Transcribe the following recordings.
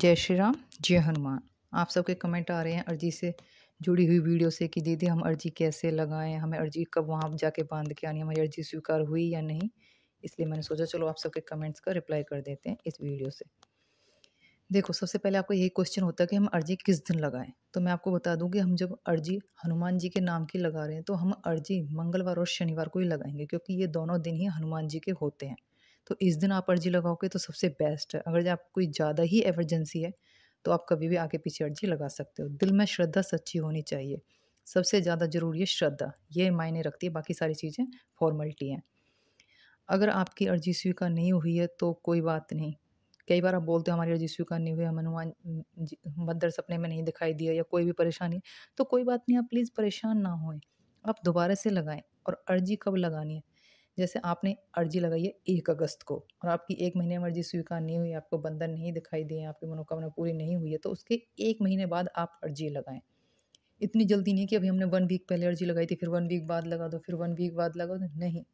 जय श्री राम जय हनुमान आप सबके कमेंट आ रहे हैं अर्जी से जुड़ी हुई वीडियो से कि दीदी हम अर्जी कैसे लगाएं हमें अर्जी कब वहाँ जाके बांध के आनी हमारी अर्जी स्वीकार हुई या नहीं इसलिए मैंने सोचा चलो आप सबके कमेंट्स का रिप्लाई कर देते हैं इस वीडियो से देखो सबसे पहले आपको यही क्वेश्चन होता है कि हम अर्जी किस दिन लगाएं तो मैं आपको बता दूं कि हम जब अर्जी हनुमान जी के नाम की लगा रहे हैं तो हम अर्जी मंगलवार और शनिवार को ही लगाएंगे क्योंकि ये दोनों दिन ही हनुमान जी के होते हैं तो इस दिन आप अर्जी लगाओगे तो सबसे बेस्ट है अगर आप कोई ज़्यादा ही एमरजेंसी है तो आप कभी भी आगे पीछे अर्जी लगा सकते हो दिल में श्रद्धा सच्ची होनी चाहिए सबसे ज़्यादा ज़रूरी है श्रद्धा ये मायने रखती है बाकी सारी चीज़ें फॉर्मेलिटी हैं अगर आपकी अर्जी स्वीकार नहीं हुई है तो कोई बात नहीं कई बार आप बोलते हो हमारी अर्जी स्वीकार नहीं हुई हम हनुमान मदर सपने में नहीं दिखाई दिया या कोई भी परेशानी तो कोई बात नहीं आप प्लीज़ परेशान ना होए आप दोबारा से लगाएं और अर्जी कब लगानी है जैसे आपने अर्जी लगाई है एक अगस्त को और आपकी एक महीने में अर्जी स्वीकार नहीं हुई आपको बंधन नहीं दिखाई दिए आपकी मनोकामना पूरी नहीं हुई है तो उसके एक महीने बाद आप अर्जी लगाएं इतनी जल्दी नहीं कि अभी हमने वन वीक पहले अर्जी लगाई थी फिर वन वीक बाद लगा दो फिर वन वीक बाद लगा दो नहीं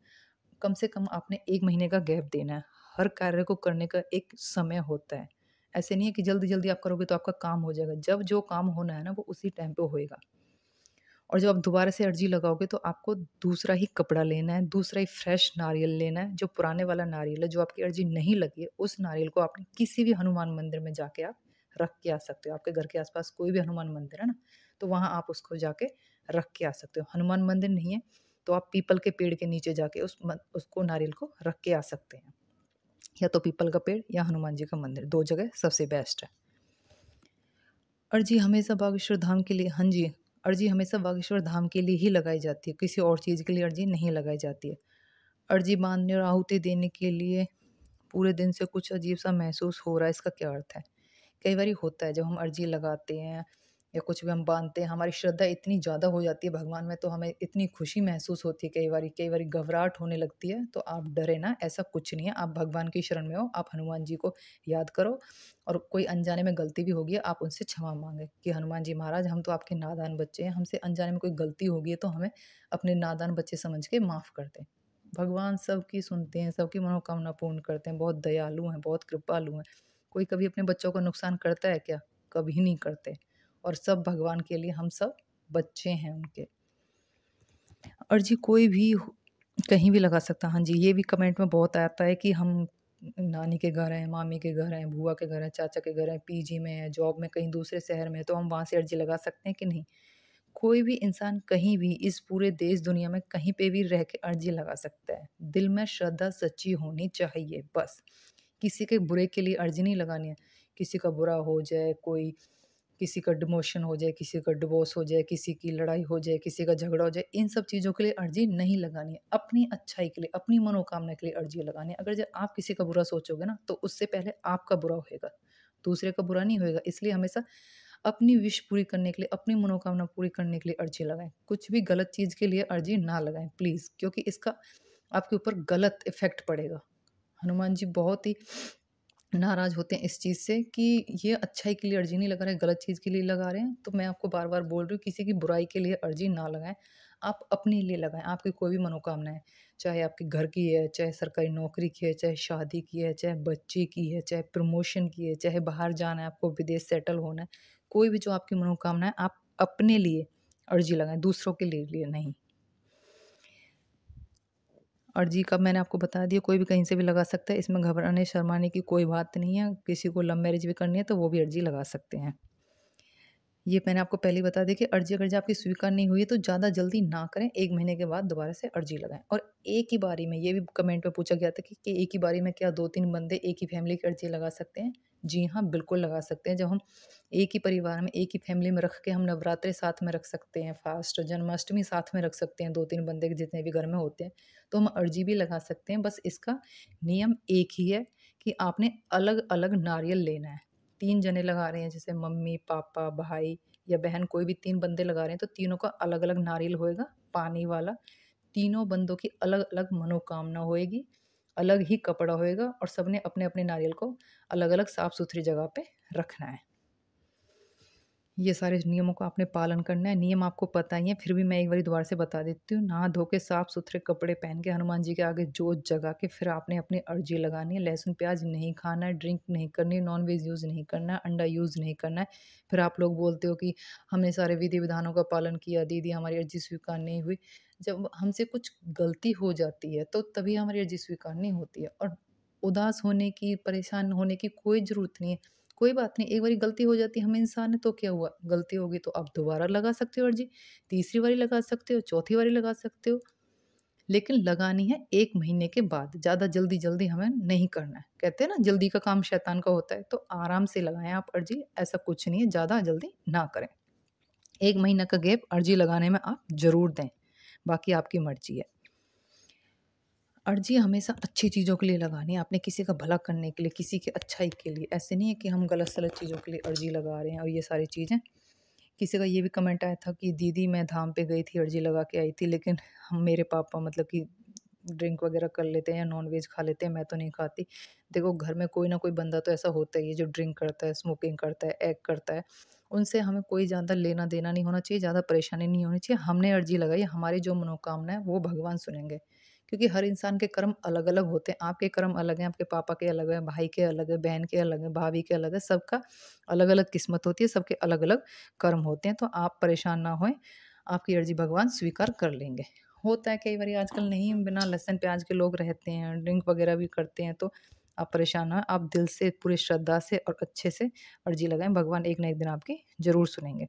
कम से कम आपने एक महीने का गैप देना है हर कार्य को करने का एक समय होता है ऐसे नहीं है कि जल्दी जल्दी आप करोगे तो आपका काम हो जाएगा जब जो काम होना है ना वो उसी टाइम पर होएगा और जब आप दोबारा से अर्जी लगाओगे तो आपको दूसरा ही कपड़ा लेना है दूसरा ही फ्रेश नारियल लेना है जो पुराने वाला नारियल है जो आपकी अर्जी नहीं लगी है उस नारियल को आपने किसी भी हनुमान मंदिर में जाके आप रख के आ सकते हो आपके घर के आसपास कोई भी हनुमान मंदिर है ना तो वहाँ आप उसको जाके रख के आ सकते हो हनुमान मंदिर नहीं है तो आप पीपल के पेड़ के नीचे जाके उस उसको नारियल को रख के आ सकते हैं या तो पीपल का पेड़ या हनुमान जी का मंदिर दो जगह सबसे बेस्ट है और जी हमेशा बागेश्वर धाम के लिए हाँ जी अर्जी हमेशा बागेश्वर धाम के लिए ही लगाई जाती है किसी और चीज़ के लिए अर्जी नहीं लगाई जाती है अर्जी बांधने और आहुति देने के लिए पूरे दिन से कुछ अजीब सा महसूस हो रहा है इसका क्या अर्थ है कई बार होता है जब हम अर्जी लगाते हैं या कुछ भी हम बांधते हैं हमारी श्रद्धा इतनी ज़्यादा हो जाती है भगवान में तो हमें इतनी खुशी महसूस होती है कई बार कई बार घबराहट होने लगती है तो आप डरे ना ऐसा कुछ नहीं है आप भगवान की शरण में हो आप हनुमान जी को याद करो और कोई अनजाने में गलती भी होगी आप उनसे क्षमा मांगे कि हनुमान जी महाराज हम तो आपके नादान बच्चे हैं हमसे अनजाने में कोई गलती होगी तो हमें अपने नादान बच्चे समझ के माफ़ कर दें भगवान सबकी सुनते हैं सबकी मनोकामना पूर्ण करते हैं बहुत दयालु हैं बहुत कृपालु हैं कोई कभी अपने बच्चों को नुकसान करता है क्या कभी नहीं करते और सब भगवान के लिए हम सब बच्चे हैं उनके और जी कोई भी कहीं भी लगा सकता हाँ जी ये भी कमेंट में बहुत आता है कि हम नानी के घर हैं मामी के घर हैं बुआ के घर हैं चाचा के घर हैं पीजी में है जॉब में कहीं दूसरे शहर में तो हम वहाँ से अर्जी लगा सकते हैं कि नहीं कोई भी इंसान कहीं भी इस पूरे देश दुनिया में कहीं पे भी रह के अर्जी लगा सकता है दिल में श्रद्धा सच्ची होनी चाहिए बस किसी के बुरे के लिए अर्जी नहीं लगानी है किसी का बुरा हो जाए कोई किसी का डिमोशन हो जाए किसी का डिवोर्स हो जाए किसी की लड़ाई हो जाए किसी का झगड़ा हो जाए इन सब चीज़ों के लिए अर्जी नहीं लगानी है अपनी अच्छाई के लिए अपनी मनोकामना के लिए अर्जी लगानी है अगर जब आप किसी का बुरा सोचोगे ना तो उससे पहले आपका बुरा होएगा दूसरे का बुरा नहीं होएगा इसलिए हमेशा अपनी विश पूरी करने के लिए अपनी मनोकामना पूरी करने के लिए अर्जी लगाएं कुछ भी गलत चीज़ के लिए अर्जी ना लगाएं प्लीज़ क्योंकि इसका आपके ऊपर गलत इफेक्ट पड़ेगा हनुमान जी बहुत ही नाराज़ होते हैं इस चीज़ से कि ये अच्छाई के लिए अर्जी नहीं लगा रहे गलत चीज़ के लिए लगा रहे हैं तो मैं आपको बार बार बोल रही हूँ किसी की बुराई के लिए अर्जी ना लगाएं आप अपने लिए लगाएं आपकी कोई भी मनोकामना है चाहे आपके घर की है चाहे सरकारी नौकरी की है चाहे शादी की है चाहे बच्चे की है चाहे प्रमोशन की है चाहे बाहर जाना है आपको विदेश सेटल होना है कोई भी जो आपकी मनोकामना है आप अपने लिए अर्जी लगाएं दूसरों के लिए, लिए नहीं और जी का मैंने आपको बता दिया कोई भी कहीं से भी लगा सकता है इसमें घबराने शर्माने की कोई बात नहीं है किसी को लव मैरिज भी करनी है तो वो भी अर्जी लगा सकते हैं ये मैंने आपको पहले बता दी कि अर्जी अगर जब आपकी स्वीकार नहीं हुई है तो ज़्यादा जल्दी ना करें एक महीने के बाद दोबारा से अर्जी लगाएं और एक ही बारी में ये भी कमेंट में पूछा गया था कि, कि एक ही बारी में क्या दो तीन बंदे एक ही फैमिली की अर्जी लगा सकते हैं जी हाँ बिल्कुल लगा सकते हैं जब हम एक ही परिवार में एक ही फैमिली में रख के हम नवरात्रे साथ में रख सकते हैं फास्ट जन्माष्टमी साथ में रख सकते हैं दो तीन बंदे के जितने भी घर में होते हैं तो हम अर्जी भी लगा सकते हैं बस इसका नियम एक ही है कि आपने अलग अलग नारियल लेना है तीन जने लगा रहे हैं जैसे मम्मी पापा भाई या बहन कोई भी तीन बंदे लगा रहे हैं तो तीनों का अलग अलग नारियल होएगा पानी वाला तीनों बंदों की अलग अलग मनोकामना होएगी अलग ही कपड़ा होएगा और सबने अपने अपने नारियल को अलग अलग साफ़ सुथरी जगह पे रखना है ये सारे नियमों का आपने पालन करना है नियम आपको पता ही है फिर भी मैं एक बार दोबारा से बता देती हूँ नहा धो के साफ़ सुथरे कपड़े पहन के हनुमान जी के आगे जोत जगा के फिर आपने अपनी अर्जी लगानी है लहसुन प्याज नहीं खाना है ड्रिंक नहीं करनी नॉन वेज यूज़ नहीं करना है अंडा यूज़ नहीं करना है फिर आप लोग बोलते हो कि हमने सारे विधि विधानों का पालन किया दीदी हमारी अर्जी स्वीकार नहीं हुई जब हमसे कुछ गलती हो जाती है तो तभी हमारी अर्जी स्वीकार नहीं होती है और उदास होने की परेशान होने की कोई ज़रूरत नहीं है कोई बात नहीं एक बारी गलती हो जाती है हम इंसान है तो क्या हुआ गलती होगी तो आप दोबारा लगा सकते हो अर्जी तीसरी बारी लगा सकते हो चौथी बारी लगा सकते हो लेकिन लगानी है एक महीने के बाद ज़्यादा जल्दी जल्दी हमें नहीं करना है कहते हैं ना जल्दी का काम शैतान का होता है तो आराम से लगाएं आप अर्जी ऐसा कुछ नहीं है ज़्यादा जल्दी ना करें एक महीना का गैप अर्जी लगाने में आप ज़रूर दें बाकी आपकी मर्जी है अर्जी हमेशा अच्छी चीज़ों के लिए लगानी है आपने किसी का भला करने के लिए किसी की अच्छाई के लिए ऐसे नहीं है कि हम गलत सलत चीज़ों के लिए अर्जी लगा रहे हैं और ये सारी चीज़ें किसी का ये भी कमेंट आया था कि दीदी मैं धाम पे गई थी अर्जी लगा के आई थी लेकिन हम मेरे पापा मतलब कि ड्रिंक वगैरह कर लेते हैं या नॉन वेज खा लेते हैं मैं तो नहीं खाती देखो घर में कोई ना कोई बंदा तो ऐसा होता ही है जो ड्रिंक करता है स्मोकिंग करता है एग करता है उनसे हमें कोई ज़्यादा लेना देना नहीं होना चाहिए ज़्यादा परेशानी नहीं होनी चाहिए हमने अर्जी लगाई हमारी जो मनोकामना है वो भगवान सुनेंगे क्योंकि हर इंसान के कर्म अलग अलग होते हैं आपके कर्म अलग हैं आपके पापा के अलग हैं भाई के अलग हैं बहन के अलग हैं भाभी के अलग है सबका अलग अलग किस्मत होती है सबके अलग अलग कर्म होते हैं तो आप परेशान ना होएं आपकी अर्जी भगवान स्वीकार कर लेंगे होता है कई बार आजकल नहीं बिना लहसन प्याज के लोग रहते हैं ड्रिंक वगैरह भी करते हैं तो आप परेशान ना आप दिल से पूरे श्रद्धा से और अच्छे से अर्जी लगाएं भगवान एक ना एक दिन आपकी ज़रूर सुनेंगे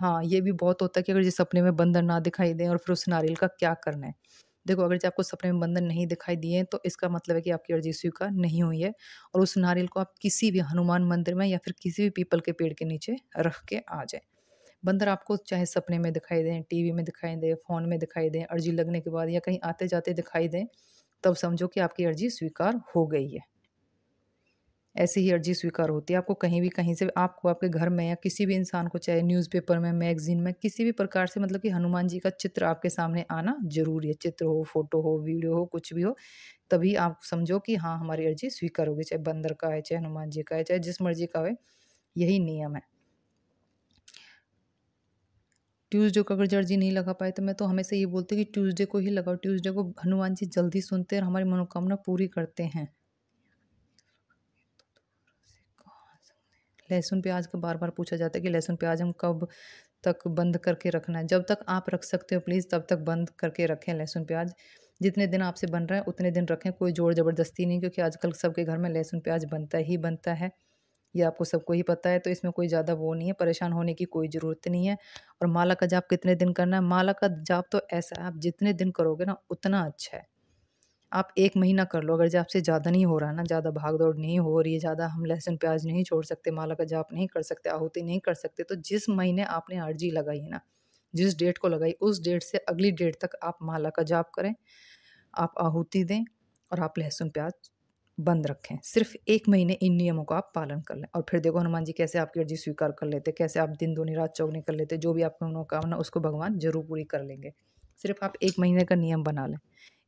हाँ ये भी बहुत होता है कि अगर जिस सपने में बंधन ना दिखाई दें और फिर उस नारियल का क्या करना है देखो अगर जब आपको सपने में बंधन नहीं दिखाई दिए तो इसका मतलब है कि आपकी अर्जी स्वीकार नहीं हुई है और उस नारियल को आप किसी भी हनुमान मंदिर में या फिर किसी भी पीपल के पेड़ के नीचे रख के आ जाए बंदर आपको चाहे सपने में दिखाई दें टीवी में दिखाई दें फ़ोन में दिखाई दें अर्जी लगने के बाद या कहीं आते जाते दिखाई दें तब समझो कि आपकी अर्जी स्वीकार हो गई है ऐसी ही अर्जी स्वीकार होती है आपको कहीं भी कहीं से आपको आपके घर में या किसी भी इंसान को चाहे न्यूज़पेपर में मैगजीन में किसी भी प्रकार से मतलब कि हनुमान जी का चित्र आपके सामने आना जरूरी है चित्र हो फोटो हो वीडियो हो कुछ भी हो तभी आप समझो कि हाँ हमारी अर्जी स्वीकार होगी चाहे बंदर का है चाहे हनुमान जी का है चाहे जिस मर्जी का हो यही नियम है ट्यूसडे को अगर जर्जी नहीं लगा पाए तो मैं तो हमेशा ये बोलती हूँ कि ट्यूसडे को ही लगाओ ट्यूसडे को हनुमान जी जल्दी सुनते हैं और हमारी मनोकामना पूरी करते हैं लहसुन प्याज का बार बार पूछा जाता है कि लहसुन प्याज हम कब तक बंद करके रखना है जब तक आप रख सकते हो प्लीज़ तब तक बंद करके रखें लहसुन प्याज जितने दिन आपसे बन रहा है उतने दिन रखें कोई जोर ज़बरदस्ती नहीं क्योंकि आजकल सबके घर में लहसुन प्याज बनता ही बनता है ये आपको सबको ही पता है तो इसमें कोई ज़्यादा वो नहीं है परेशान होने की कोई ज़रूरत नहीं है और माला का जाप कितने दिन करना है माला का जाप तो ऐसा है आप जितने दिन करोगे ना उतना अच्छा है आप एक महीना कर लो अगर जाप से ज़्यादा नहीं हो रहा ना ज़्यादा भाग दौड़ नहीं हो रही है ज़्यादा हम लहसुन प्याज नहीं छोड़ सकते माला का जाप नहीं कर सकते आहुति नहीं कर सकते तो जिस महीने आपने अर्जी लगाई है ना जिस डेट को लगाई उस डेट से अगली डेट तक आप माला का जाप करें आप आहुति दें और आप लहसुन प्याज बंद रखें सिर्फ एक महीने इन नियमों का आप पालन कर लें और फिर देखो हनुमान जी कैसे आपकी अर्जी स्वीकार कर लेते कैसे आप दिन दूनी रात चौगनी कर लेते जो भी आपकी मनोकामना उसको भगवान जरूर पूरी कर लेंगे सिर्फ आप एक महीने का नियम बना लें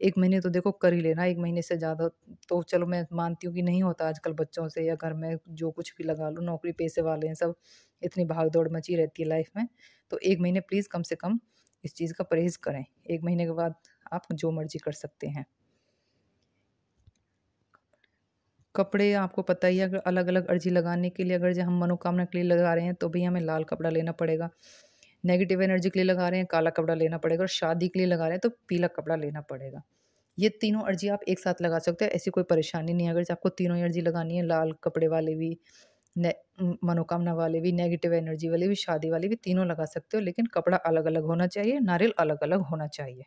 एक महीने तो देखो कर ही लेना एक महीने से ज़्यादा तो चलो मैं मानती हूँ कि नहीं होता आजकल बच्चों से या घर में जो कुछ भी लगा लो नौकरी पैसे वाले हैं सब इतनी भाग दौड़ मची रहती है लाइफ में तो एक महीने प्लीज़ कम से कम इस चीज़ का परहेज़ करें एक महीने के बाद आप जो मर्जी कर सकते हैं कपड़े आपको पता ही है अगर अलग अलग अर्जी लगाने के लिए अगर जो हम मनोकामना के लिए लगा रहे हैं तो भी हमें लाल कपड़ा लेना पड़ेगा नेगेटिव एनर्जी के लिए लगा रहे हैं काला कपड़ा लेना पड़ेगा और शादी के लिए लगा रहे हैं तो पीला कपड़ा लेना पड़ेगा ये तीनों अर्जी आप एक साथ लगा सकते हो ऐसी कोई परेशानी नहीं है अगर आपको तीनों ही अर्जी लगानी है लाल कपड़े वाले भी मनोकामना वाले भी नेगेटिव एनर्जी वाले भी शादी वाले भी तीनों लगा सकते हो लेकिन कपड़ा अलग अलग होना चाहिए नारियल अलग अलग होना चाहिए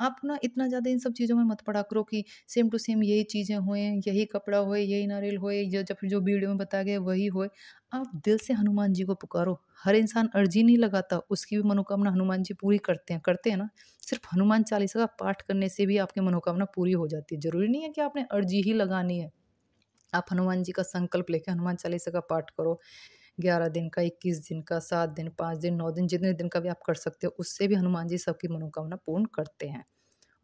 आप ना इतना ज़्यादा इन सब चीज़ों में मत पड़ा करो कि सेम टू सेम यही चीज़ें हुए यही कपड़ा होए यही नारियल होए या फिर जो वीडियो में बताया गया वही होए आप दिल से हनुमान जी को पुकारो हर इंसान अर्जी नहीं लगाता उसकी भी मनोकामना हनुमान जी पूरी करते हैं करते हैं ना सिर्फ हनुमान चालीसा का पाठ करने से भी आपकी मनोकामना पूरी हो जाती है ज़रूरी नहीं है कि आपने अर्जी ही लगानी है आप हनुमान जी का संकल्प लेके हनुमान चालीसा का पाठ करो ग्यारह दिन का इक्कीस दिन का सात दिन पाँच दिन नौ दिन जितने दिन का भी आप कर सकते हो उससे भी हनुमान जी सबकी मनोकामना पूर्ण करते हैं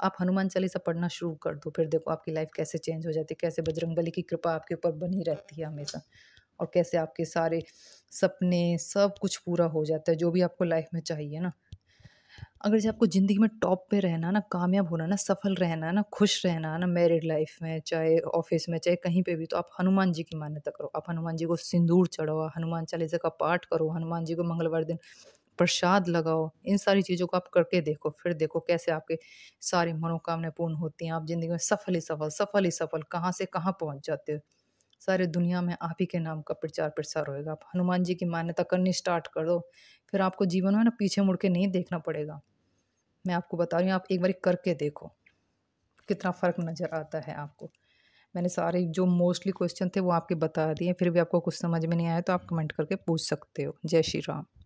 आप हनुमान चालीसा पढ़ना शुरू कर दो फिर देखो आपकी लाइफ कैसे चेंज हो जाती है कैसे बजरंग बली की कृपा आपके ऊपर बनी रहती है हमेशा और कैसे आपके सारे सपने सब कुछ पूरा हो जाता है जो भी आपको लाइफ में चाहिए ना अगर जैसे आपको ज़िंदगी में टॉप पे रहना ना कामयाब होना ना सफल रहना ना खुश रहना ना मैरिड लाइफ में चाहे ऑफिस में चाहे कहीं पे भी तो आप हनुमान जी की मान्यता करो आप हनुमान जी को सिंदूर चढ़ाओ हनुमान चालीसा का पाठ करो हनुमान जी को मंगलवार दिन प्रसाद लगाओ इन सारी चीज़ों को आप करके देखो फिर देखो कैसे आपके सारी मनोकामनाएं पूर्ण होती हैं आप ज़िंदगी में सफल ही सफल सफल ही सफल कहाँ से कहाँ पहुँच जाते हो सारे दुनिया में आप ही के नाम का प्रचार प्रसार होएगा आप हनुमान जी की मान्यता करनी स्टार्ट कर दो फिर आपको जीवन में ना पीछे मुड़ के नहीं देखना पड़ेगा मैं आपको बता रही हूँ आप एक बार करके देखो कितना फ़र्क नज़र आता है आपको मैंने सारे जो मोस्टली क्वेश्चन थे वो आपके बता दिए फिर भी आपको कुछ समझ में नहीं आया तो आप कमेंट करके पूछ सकते हो जय श्री राम